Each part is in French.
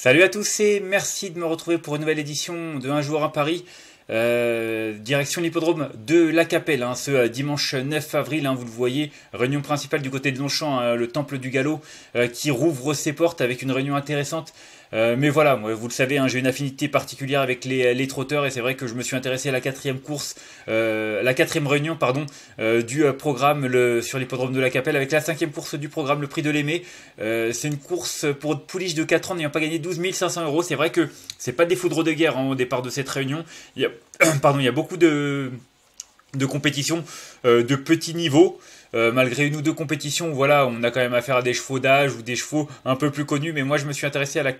Salut à tous et merci de me retrouver pour une nouvelle édition de Un joueur à Paris. Euh, direction l'hippodrome de La Capelle, hein, ce euh, dimanche 9 avril, hein, vous le voyez, réunion principale du côté de Longchamp, hein, le temple du galop, euh, qui rouvre ses portes avec une réunion intéressante euh, mais voilà, vous le savez, hein, j'ai une affinité particulière avec euh, les, trotteurs et c'est vrai que je me suis intéressé à la quatrième course, euh, la quatrième réunion pardon, du programme sur l'hippodrome de la Capelle avec la cinquième course du programme, le Prix de l'Aimé. c'est une course pour pouliche de 4 ans n'ayant pas gagné 12 500 euros. C'est vrai que c'est pas des foudres de guerre hein, au départ de cette réunion. Il pardon, il y a beaucoup de de compétition euh, de petit niveau. Euh, malgré une ou deux compétitions, voilà, on a quand même affaire à des chevaux d'âge ou des chevaux un peu plus connus. Mais moi, je me suis intéressé à la,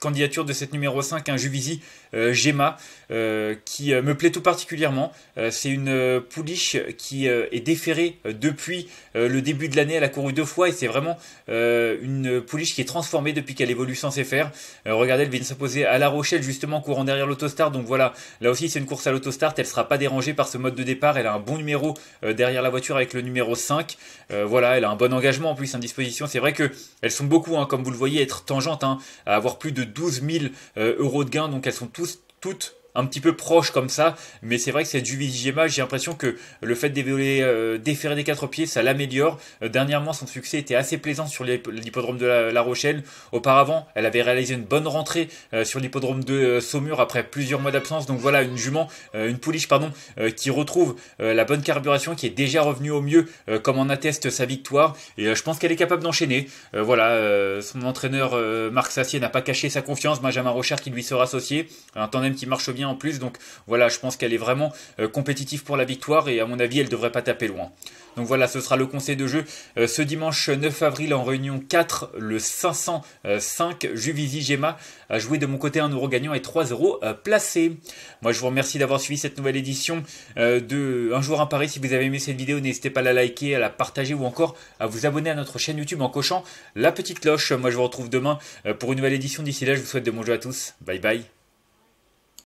candidature de cette numéro 5, un Juvisi euh, Gemma, euh, qui euh, me plaît tout particulièrement. c'est une pouliche qui est déférée depuis le début de l'année. Elle a couru deux fois et c'est vraiment une pouliche qui est transformée depuis qu'elle évolue sans faire. regardez, elle vient de s'imposer à La Rochelle, justement, courant derrière l'autostart. Donc voilà, là aussi, c'est une course à l'autostart. Elle ne sera pas dérangée par ce mode de départ. Elle a un bon numéro derrière la voiture avec le numéro 5. voilà, elle a un bon engagement en plus, en disposition. C'est vrai que elles sont beaucoup, hein, comme vous le voyez, être tangentes, hein, à avoir plus de 12 000 euh, euros de gains. Donc elles sont tous, toutes un petit peu proche comme ça, mais c'est vrai que cette du Gema, j'ai l'impression que le fait des euh, déferrer des quatre pieds, ça l'améliore. Euh, dernièrement, son succès était assez plaisant sur l'hippodrome de la, Rochelle. Auparavant, elle avait réalisé une bonne rentrée euh, sur l'hippodrome de Saumur après plusieurs mois d'absence. Donc voilà, une jument, une pouliche, pardon, qui retrouve la bonne carburation, qui est déjà revenue au mieux, comme en atteste sa victoire. Et je pense qu'elle est capable d'enchaîner. voilà, son entraîneur Marc Sassier n'a pas caché sa confiance. Benjamin Rocher qui lui sera associé. Un tandem qui marche bien en plus. Donc voilà, je pense qu'elle est vraiment euh, compétitive pour la victoire et à mon avis, elle devrait pas taper loin. Donc voilà, ce sera le conseil de jeu euh, ce dimanche 9 avril en réunion 4, le 505 euh, Juvisy Gemma a joué de mon côté 1 euro gagnant et 3 euros placés. Moi, je vous remercie d'avoir suivi cette nouvelle édition de Un jour un paris Si vous avez aimé cette vidéo, n'hésitez pas à la liker, à la partager ou encore à vous abonner à notre chaîne YouTube en cochant la petite cloche. Moi, je vous retrouve demain pour une nouvelle édition. D'ici là, je vous souhaite de bon jeu à tous. Bye bye.